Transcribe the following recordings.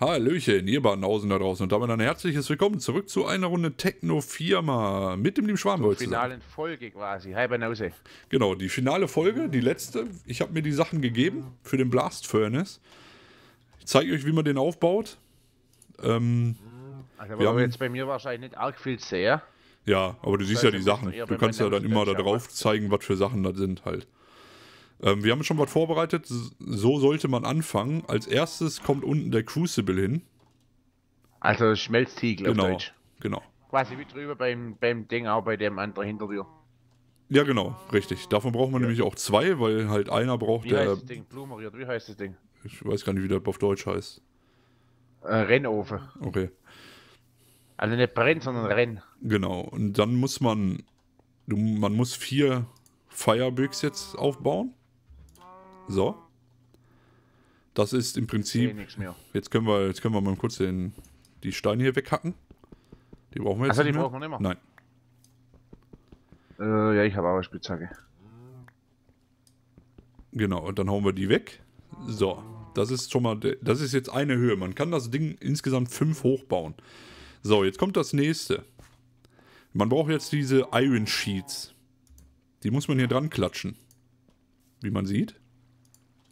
Hallöchen, ihr Banausen da draußen und damit ein herzliches Willkommen zurück zu einer Runde Techno Firma mit dem lieben Schwarmholz. So, finalen Folge quasi, hi Banause. Genau, die finale Folge, die letzte. Ich habe mir die Sachen gegeben für den Blast Furnace. Ich zeige euch, wie man den aufbaut. Ähm, also, wir haben jetzt bei mir wahrscheinlich nicht arg viel sehr. Ja, aber du das siehst also ja die Sachen. Du kannst ja dann immer da drauf zeigen, was für Sachen das sind halt. Ähm, wir haben schon was vorbereitet. So sollte man anfangen. Als erstes kommt unten der Crucible hin. Also Schmelztiegel genau, auf Deutsch. Genau. Quasi wie drüber beim, beim Ding, auch bei dem anderen hinter dir. Ja, genau, richtig. Davon braucht man ja. nämlich auch zwei, weil halt einer braucht wie der. Heißt das Ding? Blumeriert, wie heißt das Ding? Ich weiß gar nicht, wie das auf Deutsch heißt. Äh, Rennofen. Okay. Also nicht brennt, sondern renn. Genau, und dann muss man. Du, man muss vier Firebricks jetzt aufbauen. So. Das ist im Prinzip. Jetzt können wir, jetzt können wir mal kurz den, die Steine hier weghacken. Die brauchen wir jetzt. Also die mehr. brauchen wir nicht mehr. Nein. Äh, ja, ich habe aber Spitzhacke. Genau, und dann hauen wir die weg. So, das ist schon mal, das ist jetzt eine Höhe. Man kann das Ding insgesamt fünf hochbauen. So, jetzt kommt das nächste. Man braucht jetzt diese Iron Sheets. Die muss man hier dran klatschen. Wie man sieht.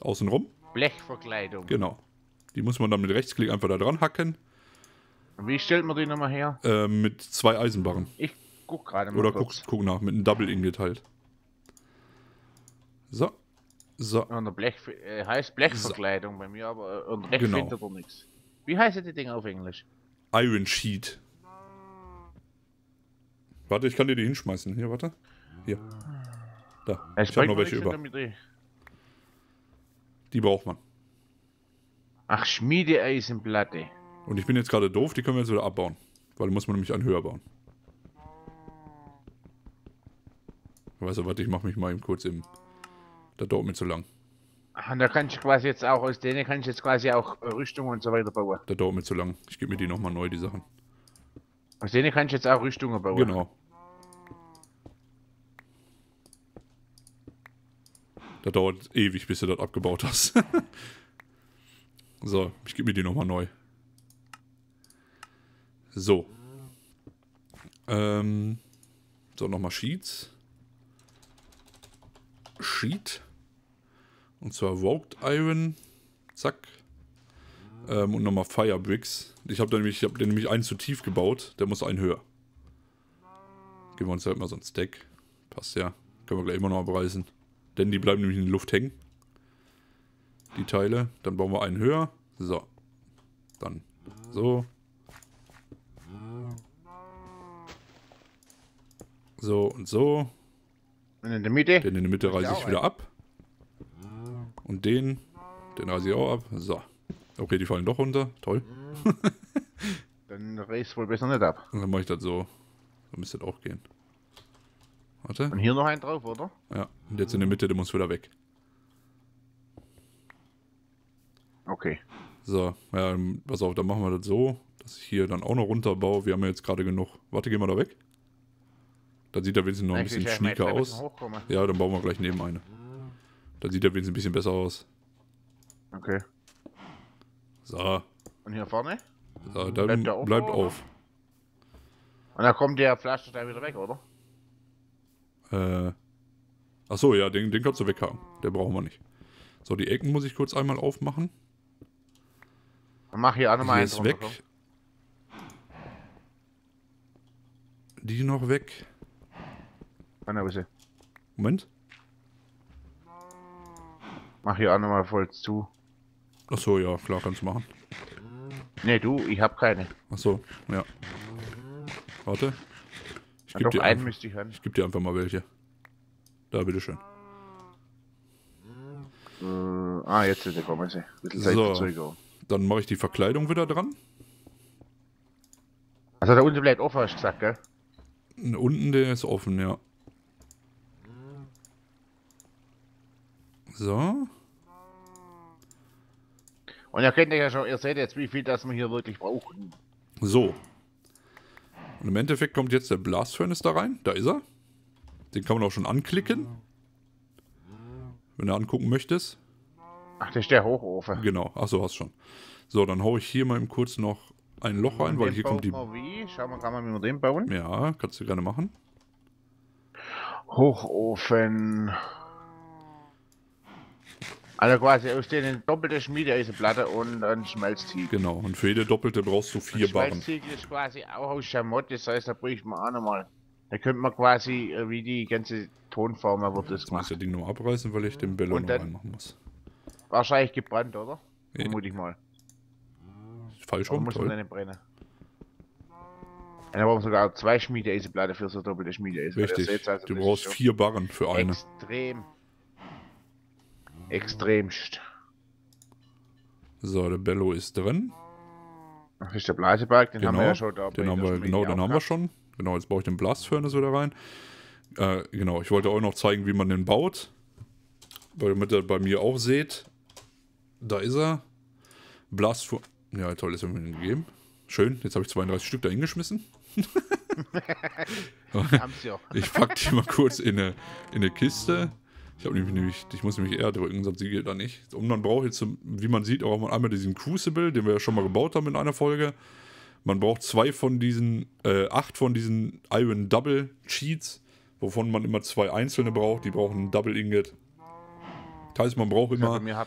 Außenrum. Blechverkleidung. Genau. Die muss man dann mit Rechtsklick einfach da dran hacken. wie stellt man die nochmal her? Äh, mit zwei Eisenbarren. Ich guck gerade mal. Oder guck, guck, nach, mit einem Double Ingot geteilt. So. So. Und Blech, äh, heißt Blechverkleidung so. bei mir, aber äh, und Recht genau. findet er nichts. Wie heißt die Ding auf Englisch? Iron Sheet. Warte, ich kann dir die hinschmeißen. Hier, warte. Hier. Da. ich, ich habe noch welche über. Die braucht man. Ach, Schmiedeeisenplatte. Und ich bin jetzt gerade doof, die können wir jetzt wieder abbauen. Weil die muss man nämlich einen höher bauen. Weißt du, warte, ich mache mich mal eben kurz im... Da dauert mir zu lang. Ach, und da kann ich quasi jetzt auch, aus denen kann ich jetzt quasi auch äh, Rüstung und so weiter bauen. Da dauert mir zu lang. Ich gebe mir die nochmal neu, die Sachen. Aus denen kann ich jetzt auch Rüstung bauen. Genau. Das dauert ewig, bis du das abgebaut hast. so, ich gebe mir die nochmal neu. So. Ähm, so, nochmal Sheets. Sheet. Und zwar Rogued Iron. Zack. Ähm, und nochmal Firebricks. Ich habe nämlich, hab den nämlich einen zu tief gebaut. Der muss einen höher. Geben wir uns halt mal so ein Stack. Passt ja. Können wir gleich immer noch abreißen. Denn die bleiben nämlich in der Luft hängen. Die Teile. Dann bauen wir einen höher. So. Dann so. So und so. Und in der Mitte? Den in der Mitte reiße ich wieder ab. Und den, den reiße ich auch ab. So. Okay, die fallen doch runter. Toll. Mhm. dann reiß wohl besser nicht ab. Und dann mache ich das so. Dann müsste das auch gehen. Warte. Und hier noch einen drauf, oder? Ja, und jetzt in der Mitte, der muss wieder weg. Okay. So, ja, ähm, pass auf, dann machen wir das so, dass ich hier dann auch noch runterbaue. Wir haben ja jetzt gerade genug. Warte, gehen wir da weg. Dann sieht der wenigstens noch ein bisschen schnieker aus. Bisschen ja, dann bauen wir gleich neben eine. Dann sieht der wenigstens ein bisschen besser aus. Okay. So. Und hier vorne? So, dann bleibt, bleibt auf. Und dann kommt der Flaschenstein wieder weg, oder? Äh, achso, ja, den, den kannst du weghaben. Der brauchen wir nicht. So, die Ecken muss ich kurz einmal aufmachen. Dann mach hier auch nochmal einen. Die weg. Drauf. Die noch weg. Meine Hose. Moment. Mach hier auch nochmal voll zu. Achso, ja, klar, kannst du machen. Ne, du, ich hab keine. Achso, ja. Warte, ich gebe dir, einen einfach, ich, ich geb dir einfach mal welche. Da, bitteschön. Äh, ah, jetzt ist der Kommissar. Also. So, dann mache ich die Verkleidung wieder dran. Also da unten bleibt offen, hast du gesagt, gell? Und unten der ist offen, ja. So. Und ihr könnt ja schon, ihr seht jetzt, wie viel das wir hier wirklich brauchen. So, und im Endeffekt kommt jetzt der Blast Furnace da rein. Da ist er. Den kann man auch schon anklicken. Wenn du angucken möchtest. Ach, das ist der Hochofen. Genau, ach so, hast schon. So, dann haue ich hier mal eben kurz noch ein Loch hm, rein, weil hier kommt die... Mal wie? Schau mal, kann man mit dem bauen? Ja, kannst du gerne machen. Hochofen. Also quasi aus denen doppelte Schmiedeeisenplatte und ein Schmelztiegel. Genau, und für jede doppelte brauchst du vier ein Barren. Schmelztiegel ist quasi auch aus Schamott, das heißt, da bräuchte man auch nochmal. Da könnte man quasi, äh, wie die ganze Tonform, aber das gemacht. Ich das Ding nur abreißen, weil ich den Ballon noch reinmachen muss. Wahrscheinlich gebrannt, oder? Vermute ich mal. Falsch rum, muss man man brennen. Dann brauchen sogar zwei Schmiedeeisenplatte für so doppelte Schmiedeeisenplatte. Richtig, also, du brauchst vier Barren für eine. Extrem. Extremst. So, der Bello ist drin. Das ist der Bleiteberg, den genau, haben wir ja schon. Da den haben wir, genau, den haben wir schon. Genau, jetzt brauche ich den Blastfurnace wieder rein. Äh, genau, ich wollte euch noch zeigen, wie man den baut. Damit ihr bei mir auch seht. Da ist er. Blastfurnace. Ja, toll, das haben wir den gegeben. Schön, jetzt habe ich 32 Stück da hingeschmissen. ich pack die mal kurz in eine, in eine Kiste. Ich habe nämlich, ich muss nämlich eher drücken, sonst geht da nicht. Und man braucht jetzt, wie man sieht, auch einmal diesen Crucible, den wir ja schon mal gebaut haben in einer Folge. Man braucht zwei von diesen, äh, acht von diesen Iron Double Cheats, wovon man immer zwei einzelne braucht. Die brauchen ein Double Ingot. Das heißt, man braucht immer ja,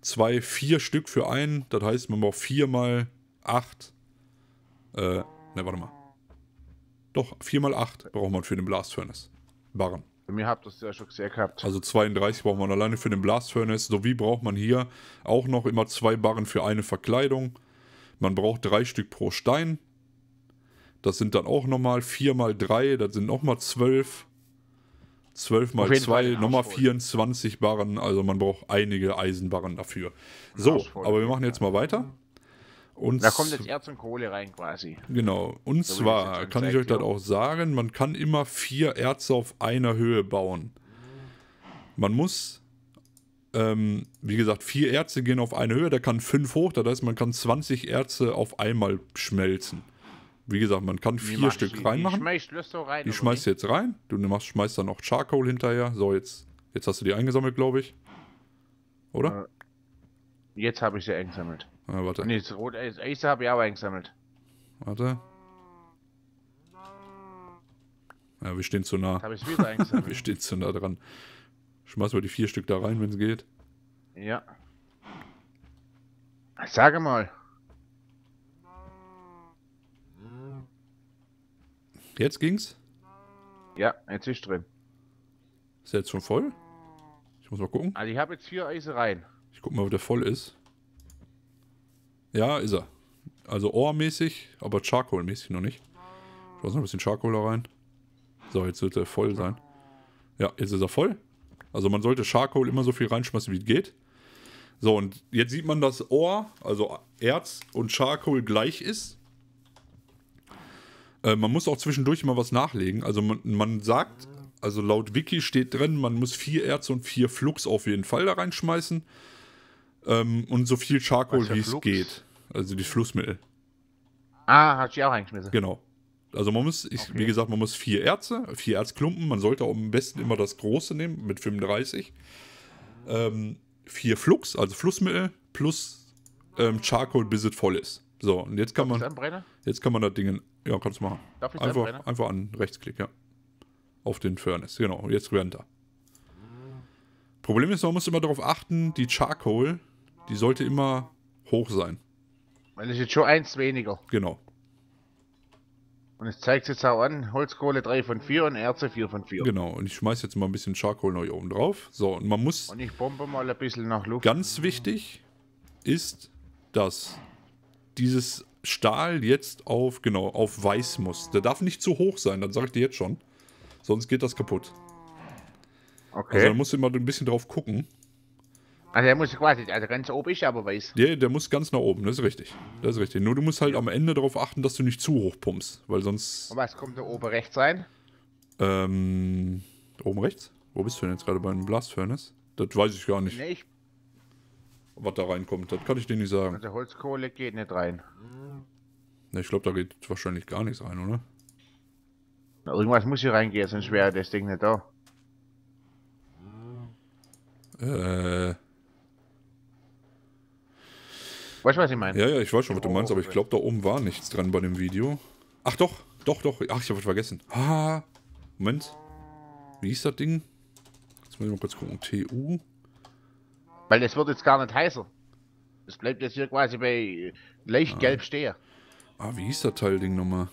zwei, vier Stück für einen. Das heißt, man braucht vier mal acht. Äh, ne, warte mal. Doch, vier mal acht braucht man für den Blast Furnace. Barren. Mir habt das ja schon gesehen gehabt. Also 32 braucht man alleine für den Blast Furnace. wie braucht man hier auch noch immer zwei Barren für eine Verkleidung. Man braucht drei Stück pro Stein. Das sind dann auch nochmal 4 mal 3, das sind nochmal 12. 12 mal 2, nochmal 24 Barren. Also man braucht einige Eisenbarren dafür. So, aber wir machen jetzt mal weiter. Mhm. Und da kommt jetzt Erz und Kohle rein quasi. Genau. Und so zwar kann ich euch das auch sagen, man kann immer vier Erze auf einer Höhe bauen. Man muss, ähm, wie gesagt, vier Erze gehen auf eine Höhe, da kann fünf hoch, das heißt, man kann 20 Erze auf einmal schmelzen. Wie gesagt, man kann vier Stück die, reinmachen. Die schmeißt, du rein, die schmeißt jetzt rein. Du machst, schmeißt dann noch Charcoal hinterher. So, jetzt, jetzt hast du die eingesammelt, glaube ich. Oder? Ja. Äh, Jetzt habe ich sie eingesammelt. Ah, warte. Nee, äh, das rote Ace habe ich aber eingesammelt. Warte. Ja, wir stehen zu nah. Habe ich wieder eingesammelt. wir stehen zu nah dran. Schmeiß mal die vier Stück da rein, wenn es geht. Ja. Sage mal. Jetzt ging's? Ja, jetzt ist drin. Ist jetzt schon voll? Ich muss mal gucken. Also ich habe jetzt vier Eise rein. Ich guck mal, ob der voll ist. Ja, ist er. Also ohrmäßig, aber Charcoal-mäßig noch nicht. Ich noch ein bisschen Charcoal da rein. So, jetzt sollte er voll sein. Ja, jetzt ist er voll. Also man sollte Charcoal immer so viel reinschmeißen, wie es geht. So, und jetzt sieht man, dass Ohr, also Erz und Charcoal gleich ist. Äh, man muss auch zwischendurch immer was nachlegen. Also man, man, sagt, also laut Wiki steht drin, man muss vier Erz und vier Flux auf jeden Fall da reinschmeißen. Ähm, und so viel Charcoal, wie es geht. Also die Flussmittel. Ah, hat sie auch eingeschmissen. Genau. Also man muss, ich, okay. wie gesagt, man muss vier Erze, vier Erzklumpen, man sollte am besten immer das große nehmen mit 35. Ähm, vier Flux, also Flussmittel, plus ähm, Charcoal, bis es voll ist. So, und jetzt kann Darf man. Anbrennen? Jetzt kann man das Ding. Ja, kannst du machen. Darf ich einfach, anbrennen? einfach an Rechtsklick, ja. Auf den Furnace, genau. Jetzt er. Problem ist, man muss immer darauf achten, die Charcoal die sollte immer hoch sein. Weil es jetzt schon eins weniger. Genau. Und es zeigt jetzt auch an, Holzkohle 3 von 4 und Erze 4 von 4. Genau, und ich schmeiße jetzt mal ein bisschen Charcoal noch hier oben drauf. So, und man muss... Und ich bombe mal ein bisschen nach Luft. Ganz wichtig ist, dass dieses Stahl jetzt auf, genau, auf weiß muss. Der darf nicht zu hoch sein, dann sag ich dir jetzt schon. Sonst geht das kaputt. Okay. Also da musst du immer ein bisschen drauf gucken. Also der muss quasi, also ganz oben ist aber weiß. Nee, der muss ganz nach oben, das ist richtig. Das ist richtig. Nur du musst halt am Ende darauf achten, dass du nicht zu hoch pumpst, weil sonst... Und was kommt da oben rechts rein? Ähm, oben rechts? Wo bist du denn jetzt gerade bei einem Blast Furnace? Das weiß ich gar nicht. Nee, ich... Was da reinkommt, das kann ich dir nicht sagen. Also Holzkohle geht nicht rein. Ne, ich glaube, da geht wahrscheinlich gar nichts rein, oder? Na, irgendwas muss hier reingehen, sonst wäre das Ding nicht da. Äh... Weißt du, was ich meine? Ja, ja, ich weiß schon, was du meinst, aber ich glaube, da oben war nichts dran bei dem Video. Ach doch, doch, doch. Ach, ich habe was vergessen. Ah, Moment. Wie hieß das Ding? Jetzt muss ich mal kurz gucken. TU. Weil es wird jetzt gar nicht heißer. Es bleibt jetzt hier quasi bei leicht ah. gelb stehen. Ah, wie hieß das Teilding nochmal?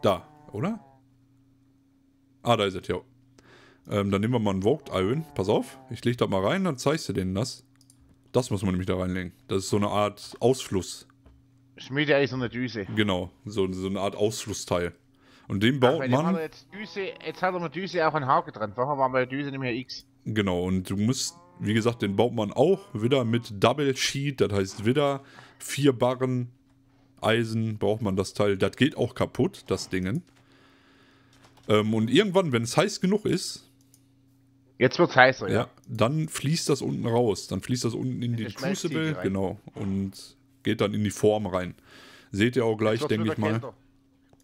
Da, oder? Ah, da ist es, ja. Ähm, dann nehmen wir mal ein Vogt Iron. Pass auf, ich lege das mal rein, dann zeigst du denen das. Das muss man nämlich da reinlegen. Das ist so eine Art Ausfluss. Schmiedeei ist eine Düse. Genau, so, so eine Art Ausflussteil. Und den also baut Ach, man. Jetzt, Düse, jetzt, hat er eine Düse auch ein Haken dran. Vorher war bei Düse nämlich X. Genau, und du musst, wie gesagt, den baut man auch wieder mit Double Sheet. Das heißt, wieder vier Barren Eisen braucht man das Teil. Das geht auch kaputt, das Ding. Ähm, und irgendwann, wenn es heiß genug ist, Jetzt wird es heißer, ja. ja. Dann fließt das unten raus. Dann fließt das unten in den Crucible, genau. Und geht dann in die Form rein. Seht ihr auch gleich, denke ich mal.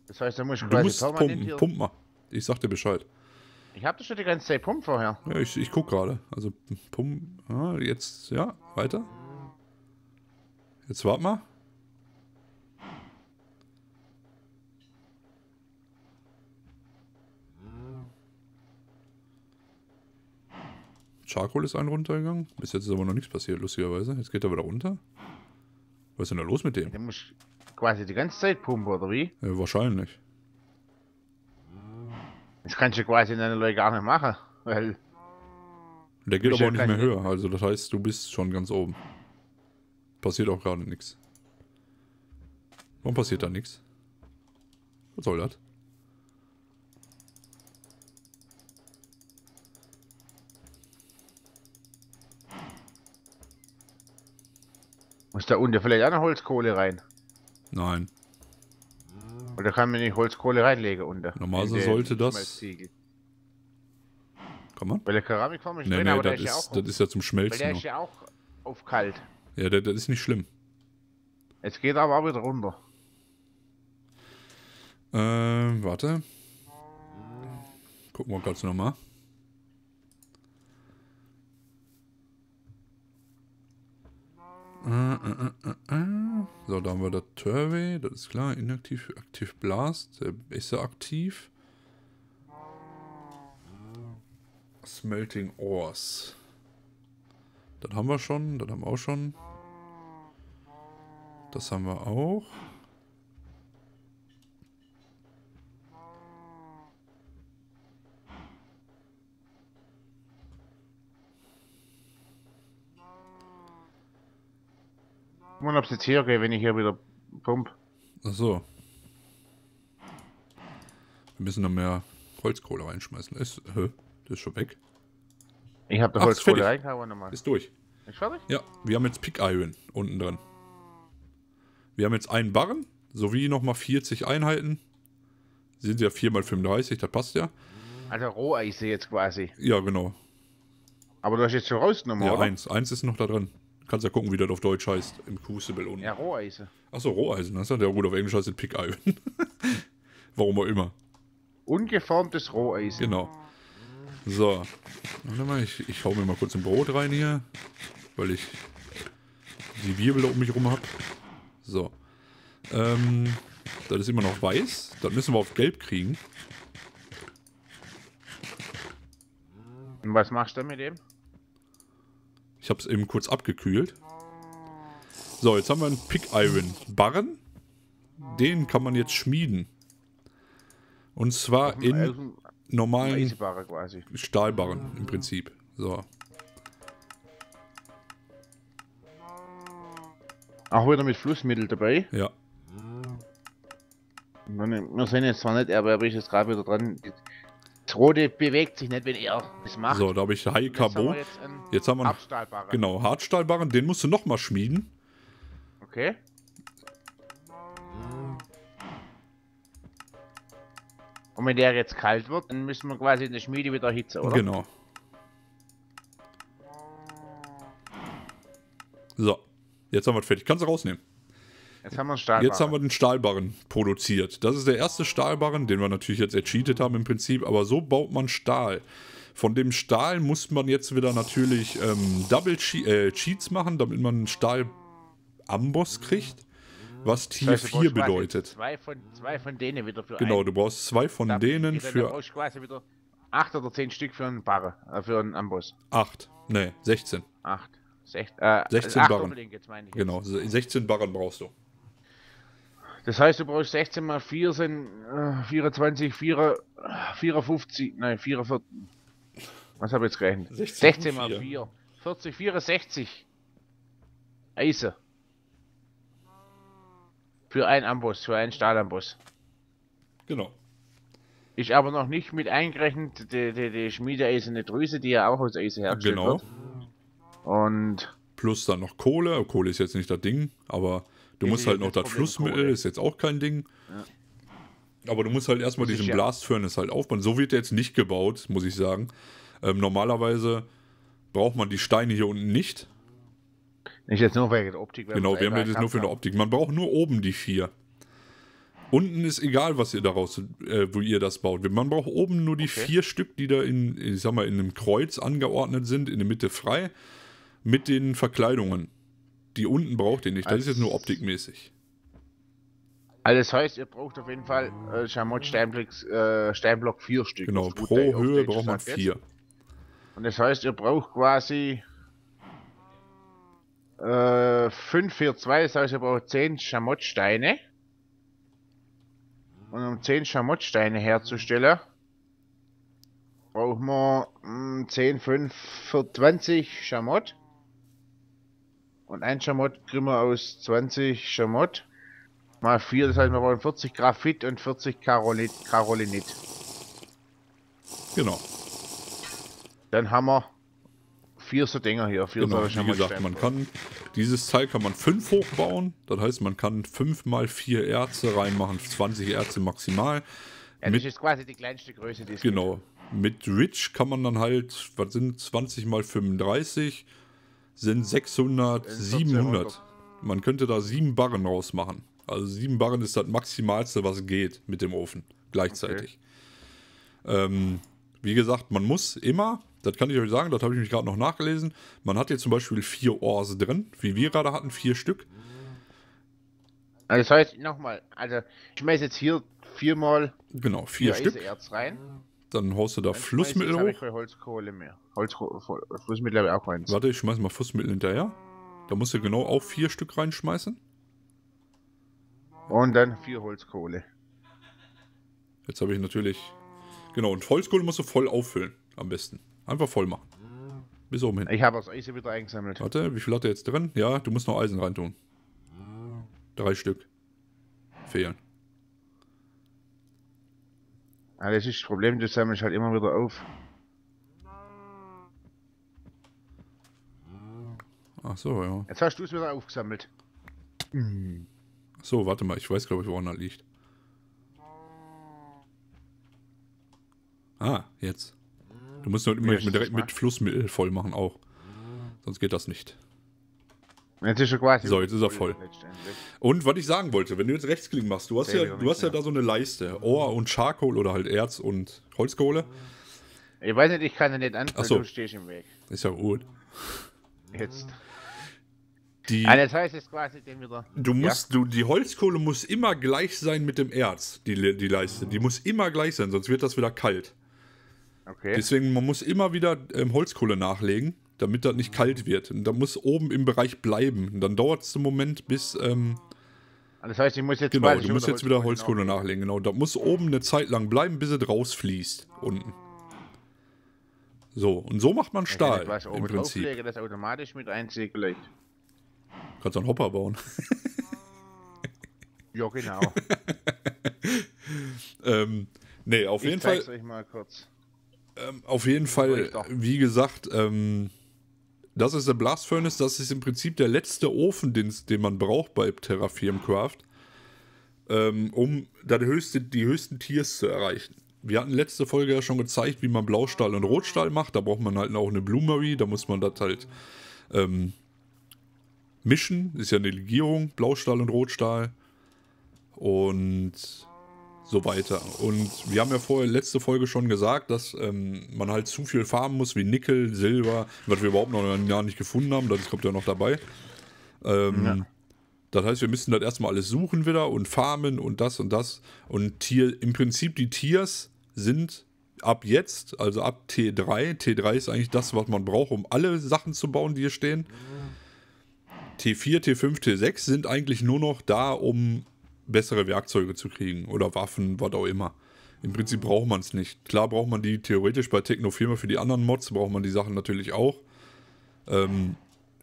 Das heißt, da muss ich du musst pumpen. Pump mal. Ich sag dir Bescheid. Ich habe das schon die ganze Zeit pump vorher. Ja, ich, ich guck gerade. Also pumpen. Ah, jetzt, ja, weiter. Jetzt warte mal. Charcoal ist ein runtergegangen. Bis jetzt ist aber noch nichts passiert, lustigerweise. Jetzt geht er wieder runter. Was ist denn da los mit dem? Der muss quasi die ganze Zeit pumpen, oder wie? Ja, wahrscheinlich. Das kannst du quasi in deiner Leute gar nicht machen, weil... Der geht aber auch nicht mehr höher, also das heißt, du bist schon ganz oben. Passiert auch gerade nichts. Warum passiert da nichts? Was soll das? da unten vielleicht auch eine Holzkohle rein? Nein. Oder kann man nicht Holzkohle reinlegen unten? Normalerweise sollte das. Kann man? Weil der Keramikform ist nee, nee, aber das, ist, ja auch, das ist ja zum Schmelzen. Weil der ist ja auch auf kalt. Ja, das, das ist nicht schlimm. Es geht aber auch wieder runter. Ähm, warte. Gucken wir ganz nochmal. So, da haben wir das Turvey, das ist klar. Inaktiv, aktiv Blast, der ist ja aktiv. Smelting Ores. Das haben wir schon, das haben wir auch schon. Das haben wir auch. mal, ob es jetzt hier geht, wenn ich hier wieder pump. Ach so. Wir müssen noch mehr Holzkohle reinschmeißen. Ist, äh, das ist schon weg. Ich habe da Holzkohle reingehauen nochmal. Ist durch. Ist fertig? Ja, wir haben jetzt Pick Iron unten drin. Wir haben jetzt einen Barren sowie nochmal 40 Einheiten. Sind ja 4x35, das passt ja. Also Roheise jetzt quasi. Ja, genau. Aber du hast jetzt schon rausgenommen, ja, oder? eins. Eins ist noch da drin. Kannst ja gucken, wie das auf Deutsch heißt, im Crucible unten. Ja, Roheisen. Achso, Roheisen, ne? das hat ja gut auf Englisch heißt es Pick Iron. Warum auch immer. Ungeformtes Roheisen. Genau. So. Warte mal, ich, ich hau mir mal kurz ein Brot rein hier, weil ich die Wirbel um mich rum hab. So. Ähm, das ist immer noch weiß. Das müssen wir auf gelb kriegen. Und was machst du mit dem? Ich habe es eben kurz abgekühlt. So, jetzt haben wir einen Iron Barren. Den kann man jetzt schmieden. Und zwar in normalen Stahlbarren im Prinzip. So. Auch wieder mit Flussmittel dabei? Ja. Wir ne- sind jetzt zwar nicht ich erberbriches gerade wieder dran, Rode bewegt sich nicht, wenn er das macht. So, da habe ich High Carbon. Jetzt, jetzt, haben wir einen Hartstahlbarren. Genau, Hartstahlbarren. Den musst du nochmal schmieden. Okay. Und wenn der jetzt kalt wird, dann müssen wir quasi in der Schmiede wieder Hitze, oder? Genau. So, jetzt haben wir es fertig. Kannst du rausnehmen. Jetzt haben wir einen Stahlbarren. Jetzt haben wir den Stahlbarren produziert. Das ist der erste Stahlbarren, den wir natürlich jetzt ercheatet haben im Prinzip, aber so baut man Stahl. Von dem Stahl muss man jetzt wieder natürlich ähm, Double che äh, Cheats machen, damit man einen Stahl-Amboss kriegt, was Tier das heißt, 4 bedeutet. Zwei von, zwei von denen wieder für Genau, du brauchst zwei von da denen wieder, für... Brauchst quasi wieder acht oder zehn Stück für einen Barre, äh, für einen Amboss. Acht, Nee, 16. Acht. Sech, äh, 16 Barren. Genau, 16 Barren brauchst du. Das heißt, du brauchst 16 mal 4 sind äh, 24, 4, 54, nein, 44. Was habe ich jetzt gerechnet? 16, 16 mal 4. 4. 40, 64. Eise. Für einen Amboss, für einen Stahlamboss. Genau. Ich aber noch nicht mit eingerechnet die, die, die schmiedeeiserne Drüse, die ja auch aus Eise herkommt. genau. wird. Genau. Und... Plus dann noch Kohle. Kohle ist jetzt nicht das Ding, aber Du musst halt noch das Flussmittel, ist jetzt auch kein Ding. Aber du musst halt erstmal diesen ja. Blast Furnace halt aufbauen. So wird der jetzt nicht gebaut, muss ich sagen. Ähm, normalerweise braucht man die Steine hier unten nicht. Nicht jetzt nur wegen der Optik. Genau, wir haben das jetzt nur für eine Optik. Man braucht nur oben die vier. Unten ist egal, was ihr daraus, äh, wo ihr das baut. Man braucht oben nur die okay. vier Stück, die da in, ich sag mal, in einem Kreuz angeordnet sind, in der Mitte frei, mit den Verkleidungen die unten braucht ihr nicht. Das also, ist jetzt nur optikmäßig. Also das heißt, ihr braucht auf jeden Fall äh, Schamott Steinblock, äh, Steinblock 4 Stück. Genau, pro Day Höhe braucht man 4. Und das heißt, ihr braucht quasi äh, 5, 4, 2, das heißt, ihr braucht 10 Schamottsteine. Und um 10 Schamottsteine herzustellen, braucht man mh, 10, 5, 20 Schamott. Und ein Schamott kriegen wir aus 20 Schamott. Mal 4, das heißt, wir wollen 40 Graphit und 40 Karolit, Karolinit. Genau. Dann haben wir vier so Dinger hier. Vier genau, so wie gesagt, man kann dieses Teil kann man fünf hochbauen. Das heißt, man kann fünf mal vier Erze reinmachen, 20 Erze maximal. Ja, mit, das ist quasi die kleinste Größe, die es Genau. Gibt. Mit Rich kann man dann halt, was sind 20 mal 35? sind 600, 700. Man könnte da sieben Barren rausmachen. Also sieben Barren ist das Maximalste, was geht mit dem Ofen gleichzeitig. Okay. Ähm, wie gesagt, man muss immer, das kann ich euch sagen, das habe ich mich gerade noch nachgelesen, man hat hier zum Beispiel vier Ohrs drin, wie wir gerade hatten, vier Stück. Also das heißt, nochmal, also ich schmeiße jetzt hier viermal genau, vier, Stück. Erz rein. Dann haust du da Wenn's Flussmittel hoch. Ich keine Holzkohle mehr. Holzkohle, Flussmittel habe ich auch eins. Warte, ich schmeiß mal Flussmittel hinterher. Da musst du genau auch vier Stück reinschmeißen. Und dann vier Holzkohle. Jetzt habe ich natürlich... Genau, und Holzkohle musst du voll auffüllen. Am besten. Einfach voll machen. Bis oben hin. Ich habe das Eisen wieder eingesammelt. Warte, wie viel hat er jetzt drin? Ja, du musst noch Eisen reintun. Drei Stück. Fehlen. Aber ah, das ist das Problem, das sammle ich halt immer wieder auf. Ach so, ja. Jetzt hast du es wieder aufgesammelt. So, warte mal, ich weiß glaube ich, woran er liegt. Ah, jetzt. Du musst halt immer mit, direkt mit Flussmittel voll machen auch. Sonst geht das nicht. Jetzt ist er quasi. So, jetzt ist er voll. Und was ich sagen wollte, wenn du jetzt Rechtsklick machst, du hast, ja, du hast ja da so eine Leiste. Ohr und Charcoal oder halt Erz und Holzkohle. Ich weiß nicht, ich kann da nicht an, so. du stehst im Weg. Ist ja gut. Jetzt. Die, ah, das heißt jetzt quasi den wieder. Du musst, ja. du, die Holzkohle muss immer gleich sein mit dem Erz, die, die Leiste. Die muss immer gleich sein, sonst wird das wieder kalt. Okay. Deswegen, man muss immer wieder ähm, Holzkohle nachlegen damit das nicht kalt wird. Und da muss oben im Bereich bleiben. Und dann dauert es einen Moment, bis. Ähm, ah, das heißt, ich muss jetzt. Genau, du musst jetzt wieder Holzkohle genau. nachlegen. Genau, da muss oben eine Zeit lang bleiben, bis es rausfließt unten. So, und so macht man Stahl. Wenn ich oben im Prinzip. Lege, das automatisch mit einziehen, vielleicht. Kannst du einen Hopper bauen. ja, genau. ähm, nee, auf ich jeden Fall. Ich Euch mal kurz. Ähm, auf jeden Fall, wie gesagt, ähm, das ist der Blast Furnace, das ist im Prinzip der letzte Ofen, den, den man braucht bei Terraformcraft, ähm, um dann höchste, die höchsten Tiers zu erreichen. Wir hatten letzte Folge ja schon gezeigt, wie man Blaustahl und Rotstahl macht. Da braucht man halt auch eine Bloomery, da muss man das halt ähm, mischen. Ist ja eine Legierung, Blaustahl und Rotstahl. Und so weiter. Und wir haben ja vorher letzte Folge schon gesagt, dass ähm, man halt zu viel farmen muss, wie Nickel, Silber, was wir überhaupt noch gar nicht gefunden haben. Das kommt ja noch dabei. Ähm, ja. Das heißt, wir müssen das erstmal alles suchen wieder und farmen und das und das. Und Tier, im Prinzip die Tiers sind ab jetzt, also ab T3, T3 ist eigentlich das, was man braucht, um alle Sachen zu bauen, die hier stehen. T4, T5, T6 sind eigentlich nur noch da, um bessere Werkzeuge zu kriegen oder Waffen, was auch immer. Im Prinzip braucht man es nicht. Klar braucht man die theoretisch bei Techno Firma für die anderen Mods, braucht man die Sachen natürlich auch. Ähm,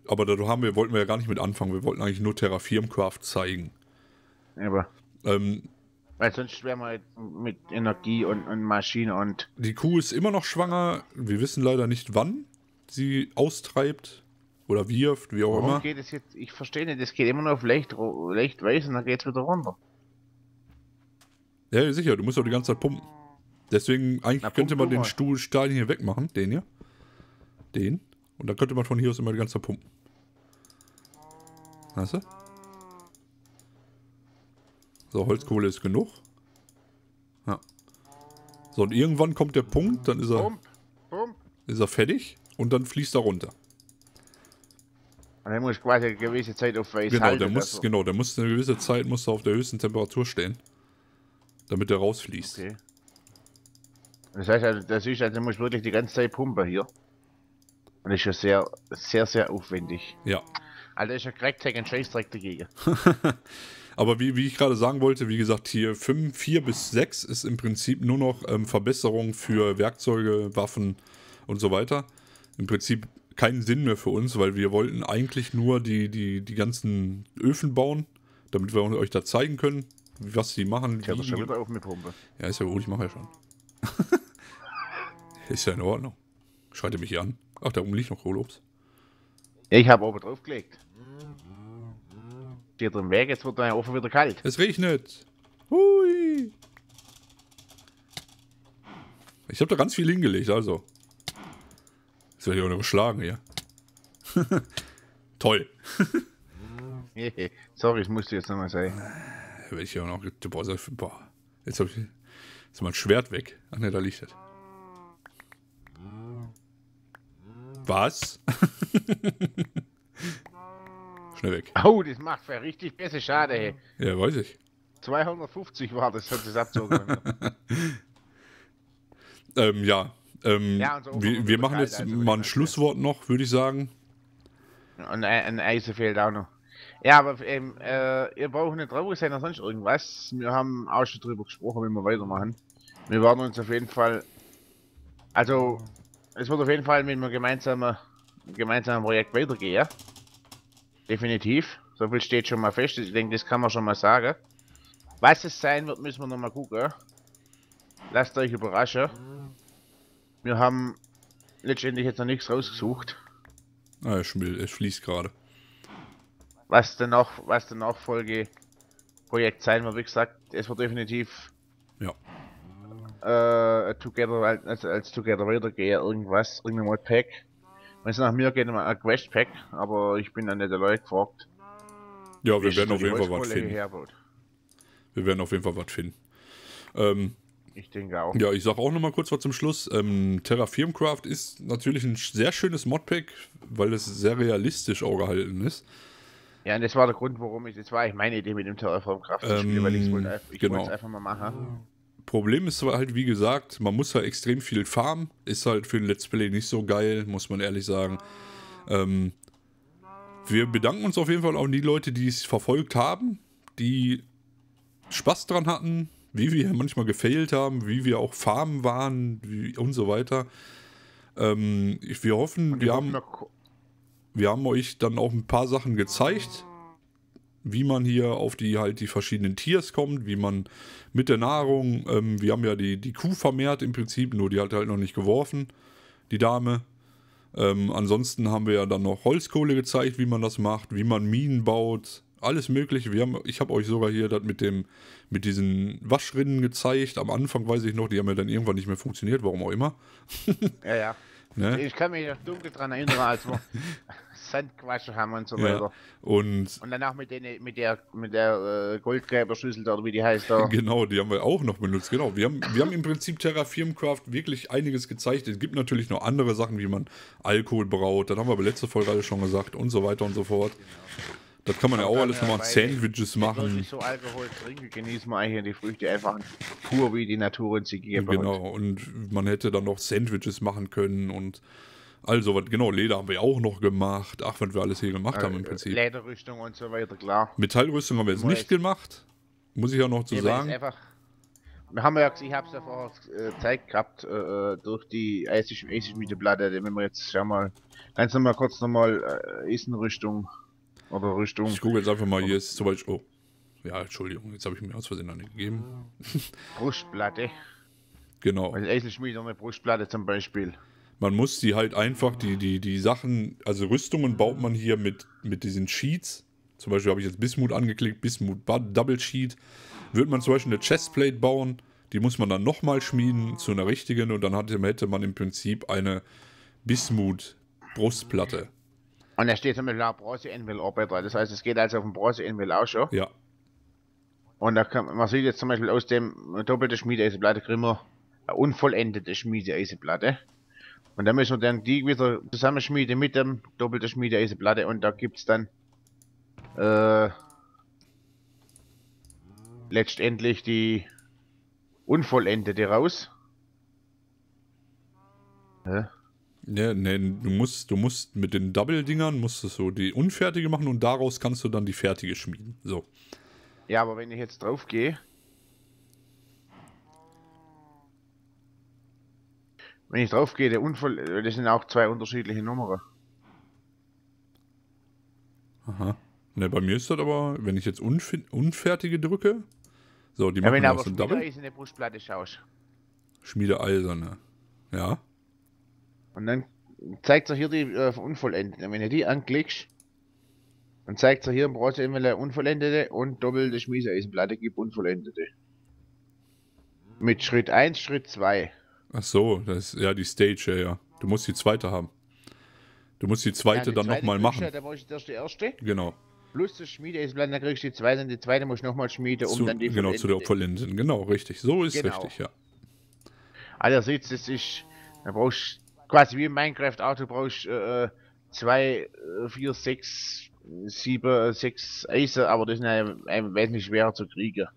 aber da haben wir, wollten wir ja gar nicht mit anfangen. Wir wollten eigentlich nur Terra Terraformcraft zeigen. Aber. Ähm, weil sonst wären wir halt mit Energie und, und Maschine und. Die Kuh ist immer noch schwanger. Wir wissen leider nicht, wann sie austreibt. Oder wirft, wie auch Warum immer. geht es jetzt? Ich verstehe nicht, es geht immer nur auf leicht, leicht weiß und dann geht es wieder runter. Ja, sicher, du musst doch die ganze Zeit pumpen. Deswegen, eigentlich Na, könnte man den Stuhlstein hier wegmachen, den hier. Den. Und dann könnte man von hier aus immer die ganze Zeit pumpen. Weißt du? So, Holzkohle ist genug. Ja. So, und irgendwann kommt der Punkt, dann ist er, pump, pump. Ist er fertig und dann fließt er runter. Und dann muss quasi eine gewisse Zeit auf Eis genau, halten. Der muss, so. Genau, der muss eine gewisse Zeit muss auf der höchsten Temperatur stehen. Damit er rausfließt. Okay. Das heißt also, das ist also, du musst wirklich die ganze Zeit pumpen hier. Und das ist ja sehr, sehr, sehr aufwendig. Ja. Alter, also, ist ja Cracktack ein Scheißdreck dagegen. Aber wie, wie ich gerade sagen wollte, wie gesagt, hier 5, 4 bis 6 ist im Prinzip nur noch ähm, Verbesserung für Werkzeuge, Waffen und so weiter. Im Prinzip keinen Sinn mehr für uns, weil wir wollten eigentlich nur die, die, die ganzen Öfen bauen, damit wir euch da zeigen können, was die machen. Ich habe schon wieder auf mit Pumpe. Ja, ist ja gut, ich mache ja schon. ist ja in Ordnung. Schreit mich hier an. Ach, da oben liegt noch Kohlobst. Ich habe oben draufgelegt. Steht im Weg, jetzt wird dein Ofen wieder kalt. Es regnet. Hui. Ich habe da ganz viel hingelegt, also. Sie hat ja auch geschlagen, ja. Toll. sorry, ich musste jetzt nochmal sagen. Äh, werde ich ja auch noch. Boah, jetzt habe ich jetzt mein Schwert weg. Ach ne, da liegt das. Was? Schnell weg. Oh, das macht für richtig besser Schade, hey. Ja, weiß ich. 250 war das, hat es abzogen. ähm, ja, ähm, ja, so wir, wir machen halt jetzt also mal ein Schlusswort noch, würde ich sagen. Und ein äh, Eise fehlt auch noch. Ja, aber eben, ähm, äh, ihr braucht nicht traurig sein oder sonst irgendwas. Wir haben auch schon drüber gesprochen, wie wir weitermachen. Wir werden uns auf jeden Fall. Also, es wird auf jeden Fall mit einem gemeinsamen, gemeinsamen Projekt weitergehen. Definitiv. So viel steht schon mal fest. Ich denke, das kann man schon mal sagen. Was es sein wird, müssen wir noch mal gucken. Lasst euch überraschen. Wir haben letztendlich jetzt noch nichts rausgesucht. Ah, er, schmil, schließt gerade. Was denn noch, was denn auch Folgeprojekt sein wird, wie gesagt, es wird definitiv ja. Äh, together als, als Together weitergehen, irgendwas, irgendein Mod Pack. Wenn es nach mir geht, mal ein Quest Pack, aber ich bin dann nicht der Leute gefragt. Ja, wir werden auf jeden Fall was finden. Wir werden auf jeden Fall was finden. Ähm, ich denke auch. Ja, ich sage auch nochmal kurz was zum Schluss. Ähm, Firmcraft ist natürlich ein sehr schönes Modpack, weil es sehr realistisch auch gehalten ist. Ja, und das war der Grund, warum ich. Das war eigentlich meine Idee mit dem Terra Terraformcraft. Ähm, weil ich genau. wollte es einfach mal machen. Problem ist halt, wie gesagt, man muss halt extrem viel farmen. Ist halt für ein Let's Play nicht so geil, muss man ehrlich sagen. Ähm, wir bedanken uns auf jeden Fall auch an die Leute, die es verfolgt haben, die Spaß dran hatten, wie wir manchmal gefailt haben, wie wir auch Farmen waren wie, und so weiter. Ähm, wir hoffen, wir haben, wir haben euch dann auch ein paar Sachen gezeigt, wie man hier auf die halt die verschiedenen Tiers kommt, wie man mit der Nahrung, ähm, wir haben ja die, die Kuh vermehrt im Prinzip, nur die hat halt noch nicht geworfen, die Dame. Ähm, ansonsten haben wir ja dann noch Holzkohle gezeigt, wie man das macht, wie man Minen baut, alles Mögliche. Wir haben, ich habe euch sogar hier das mit mit diesen Waschrinnen gezeigt. Am Anfang weiß ich noch, die haben ja dann irgendwann nicht mehr funktioniert, warum auch immer. ja, ja. Ne? Ich kann mich noch dunkel dran erinnern, als wir Sandquatsche haben und so weiter. Ja. Und, und danach mit, den, mit der, mit der äh, Goldgräberschüssel oder wie die heißt da. Genau, die haben wir auch noch benutzt. Genau, wir haben, wir haben im Prinzip Terra Firmcraft wirklich einiges gezeigt. Es gibt natürlich noch andere Sachen, wie man Alkohol braut. Das haben wir bei letzter Folge gerade schon gesagt und so weiter und so fort. Genau. Das kann man ja auch alles äh, nochmal Sandwiches machen. Ich so Alkohol trinken, genießen wir hier die Früchte einfach pur, wie die Natur uns sie gegeben Genau, und man hätte dann noch Sandwiches machen können und also was, genau, Leder haben wir auch noch gemacht. Ach, was wir alles hier gemacht äh, haben im äh, Prinzip. Lederrüstung und so weiter, klar. Metallrüstung haben wir jetzt Muss nicht gemacht. Muss ich ja noch zu ja, sagen. Einfach, wir haben ja, ich habe es ja vorher äh, gehabt, äh, äh, durch die eisig, eisig mit der Platte, wenn wir jetzt, schau mal, ganz nochmal kurz nochmal äh, Rüstung. Oder Richtung. Ich gucke jetzt einfach mal, hier ist zum Beispiel. Oh. Ja, Entschuldigung, jetzt habe ich mir aus Versehen eine gegeben. Brustplatte. genau. Weil esse ich wieder eine Brustplatte zum Beispiel. Man muss die halt einfach, die, die, die Sachen, also Rüstungen baut man hier mit, mit diesen Sheets. Zum Beispiel habe ich jetzt Bismut angeklickt, Bismut Double Sheet. Würde man zum Beispiel eine Chestplate bauen, die muss man dann nochmal schmieden zu einer richtigen und dann hätte man im Prinzip eine Bismut Brustplatte. Und da steht zum Beispiel auch Bronze Anvil Arbeiter. Das heißt, es geht also auf dem Bronze Anvil auch schon. Ja. Und da kann, man sieht jetzt zum Beispiel aus dem doppelte Schmiedeeisenplatte Grimmer eine unvollendete Schmiedeeisenplatte. Und da müssen wir dann die wieder zusammenschmieden mit dem doppelten Schmiedeeisenplatte. Und da gibt es dann äh, øh. letztendlich die unvollendete raus. Hä? Ne, ne, du musst, du musst mit den Double-Dingern musst du so die unfertige machen und daraus kannst du dann die fertige schmieden. So. Ja, aber wenn ich jetzt drauf gehe. Wenn ich drauf gehe, der Unfall. Das sind auch zwei unterschiedliche Nummern. Aha. Ne, bei mir ist das aber, wenn ich jetzt unfertige drücke. So, die ja, machen wenn du aber Double. Ist Brustplatte schaust. Schmiedeeiserne. Ja. Und dann zeigt er hier die äh, unvollendete. Wenn du die anklickst, dann zeigt er hier im Browser immer unvollendete und doppelte Schmießeisenplatte gibt unvollendete. Mit Schritt 1, Schritt 2. Ach so, das ist ja die Stage, ja, Du musst die zweite haben. Du musst die zweite ja, die dann nochmal machen. Ja, dann mach ich erst die erste. Genau. Plus das Schmiedeisenblatt, dann kriegst du die zweite und die zweite muss nochmal schmieden, um zu, dann die Genau, zu der vollendeten. Genau, richtig. So ist genau. richtig, ja. Alter, siehst das ist. Da brauchst quasi wie in Minecraft auch, du brauchst äh, äh zwei, äh, vier, sechs, sieben, Eisen, äh, aber das ist ein wesentlich schwerer zu kriegen.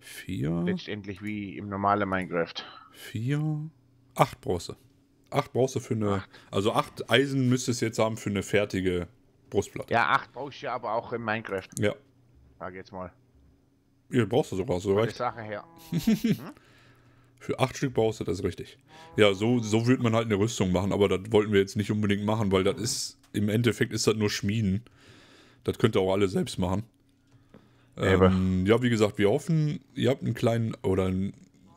4? Letztendlich wie im normalen Minecraft. Vier. Acht Bronze. Acht Bronze für eine. Also 8 Eisen müsstest du jetzt haben für eine fertige Brustplatte. Ja, 8 brauchst du aber auch in Minecraft. Ja. Sag jetzt mal. Ihr brauchst du sogar so recht. Sache her. hm? Für acht Stück brauchst du das richtig. Ja, so, so würde man halt eine Rüstung machen, aber das wollten wir jetzt nicht unbedingt machen, weil das ist, im Endeffekt ist das nur Schmieden. Das könnt ihr auch alle selbst machen. Ähm, ja, wie gesagt, wir hoffen, ihr habt einen kleinen oder einen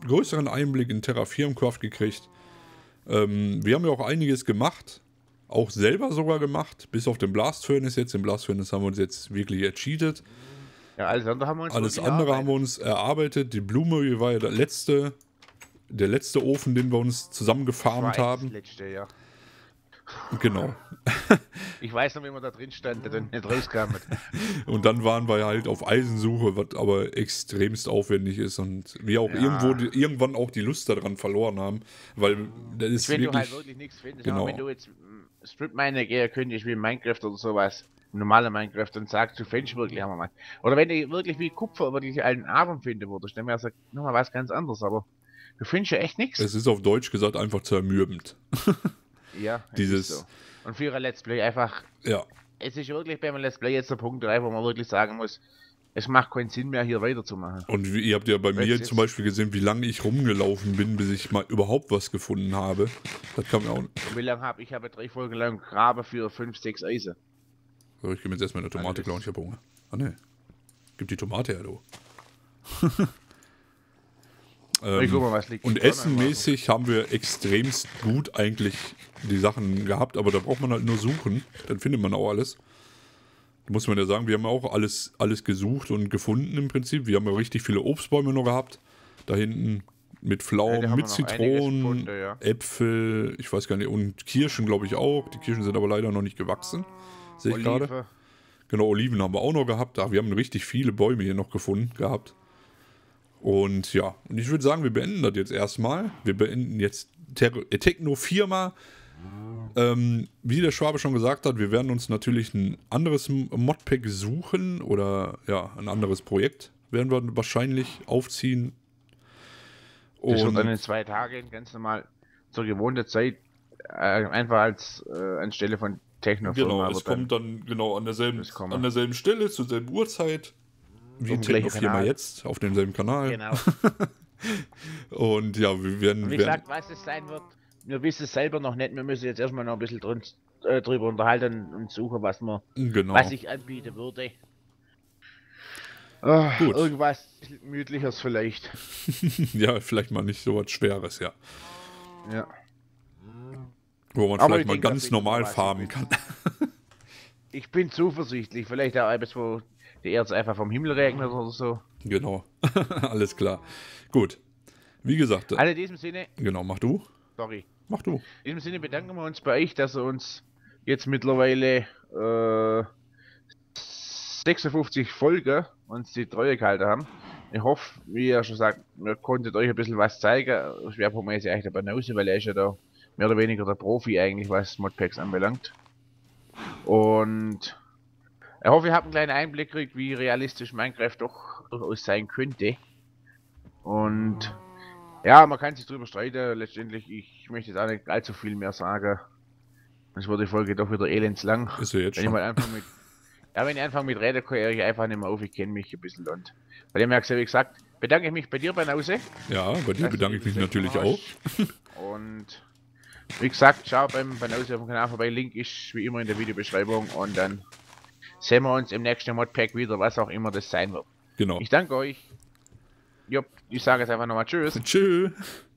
größeren Einblick in Terra Firmcraft gekriegt. Ähm, wir haben ja auch einiges gemacht, auch selber sogar gemacht, bis auf den Blast Furnace jetzt. Den Blast Furnace haben wir uns jetzt wirklich ercheatet. Ja, alles andere haben wir uns, alles andere haben wir uns erarbeitet. Die Blume war ja der letzte der letzte Ofen, den wir uns zusammen zusammengefarmt haben. Letzte, ja. Genau. Ich weiß noch, wie man da drin stand, der dann nicht rauskam. und dann waren wir halt auf Eisensuche, was aber extremst aufwendig ist und wir auch ja. irgendwo die, irgendwann auch die Lust daran verloren haben, weil das ist wenn wirklich, du halt wirklich nichts findest, genau. wenn du jetzt Strip-Miner gehen könntest wie Minecraft oder sowas, normale Minecraft und sagst, du findest wirklich Hammer, Mann. Oder wenn ich wirklich wie Kupfer wirklich einen Abend finde, wo du dann wäre es nochmal was ganz anderes, aber ich wünsche echt nichts. Es ist auf Deutsch gesagt einfach zermürbend. ja, dieses. So. Und für ihre Let's Play einfach. Ja. Es ist wirklich beim Let's Play jetzt der Punkt reif, wo man wirklich sagen muss, es macht keinen Sinn mehr, hier weiterzumachen. Und wie, ihr habt ja bei mir zum Beispiel gesehen, wie lange ich rumgelaufen bin, bis ich mal überhaupt was gefunden habe. Das kann man auch nicht. Wie lange habe ich? habe drei Folgen lang Grabe für fünf, sechs Eise. So, ich gehe mir jetzt erstmal eine Tomate also, klauen, ich habe Hunger. Ah, ne. Gib die Tomate her, du. Ähm, glaube, und essenmäßig haben wir extremst gut eigentlich die Sachen gehabt, aber da braucht man halt nur suchen. Dann findet man auch alles. Muss man ja sagen, wir haben auch alles, alles gesucht und gefunden im Prinzip. Wir haben ja richtig viele Obstbäume noch gehabt. Da hinten mit Pflaumen, ja, mit Zitronen, Bunde, ja. Äpfel, ich weiß gar nicht, und Kirschen glaube ich auch. Die Kirschen sind aber leider noch nicht gewachsen, sehe ich gerade. Genau, Oliven haben wir auch noch gehabt. Ach, wir haben richtig viele Bäume hier noch gefunden gehabt. Und ja, und ich würde sagen, wir beenden das jetzt erstmal. Wir beenden jetzt äh, Techno Firma. Ähm, wie der Schwabe schon gesagt hat, wir werden uns natürlich ein anderes Modpack suchen oder ja, ein anderes Projekt werden wir wahrscheinlich aufziehen. Und ich dann in zwei Tagen ganz normal zur gewohnten Zeit äh, einfach als äh, anstelle von Techno. Genau, es kommt dann genau an derselben, an derselben Stelle, zur selben Uhrzeit wir um treten auf viermal jetzt auf demselben Kanal. Genau. und ja, wir werden. wie gesagt, was es sein wird, wir wissen es selber noch nicht. Wir müssen jetzt erstmal noch ein bisschen drin, äh, drüber unterhalten und suchen, was, man, genau. was ich anbieten würde. Oh, Gut. Irgendwas Müdliches vielleicht. ja, vielleicht mal nicht so was Schweres, ja. Ja. Wo man Aber vielleicht mal denke, ganz normal farmen kann. ich bin zuversichtlich, vielleicht auch etwas, wo die Erz einfach vom Himmel regnet oder so. Genau, alles klar. Gut, wie gesagt. Also in diesem Sinne. Genau, mach du. Sorry. Mach du. In diesem Sinne bedanken wir uns bei euch, dass ihr uns jetzt mittlerweile äh, 56 Folgen uns die Treue gehalten haben. Ich hoffe, wie ihr schon sagt, wir konntet euch ein bisschen was zeigen. Schwerpunktmäßig eigentlich der Banause, weil er ist ja da mehr oder weniger der Profi eigentlich, was Modpacks anbelangt. Und ich hoffe, ihr habt einen kleinen Einblick gekriegt, wie realistisch Minecraft doch durchaus sein könnte. Und ja, man kann sich drüber streiten. Letztendlich, ich möchte jetzt auch nicht allzu viel mehr sagen. Es wurde die Folge doch wieder elends Ist jetzt wenn Ich mal einfach mit, ja, wenn ich anfange mit Reden, kann ich einfach nicht mehr auf. Ich kenne mich ein bisschen. Und bei dem her, wie gesagt, bedanke ich mich bei dir, Banause. Ja, bei dir bedanke ich mich natürlich auch. Und wie gesagt, schau beim Banause auf dem Kanal vorbei. Link ist wie immer in der Videobeschreibung. Und dann sehen wir uns im nächsten Modpack wieder, was auch immer das sein wird. Genau. Ich danke euch. Jupp, ich sage jetzt einfach nochmal Tschüss. Tschüss.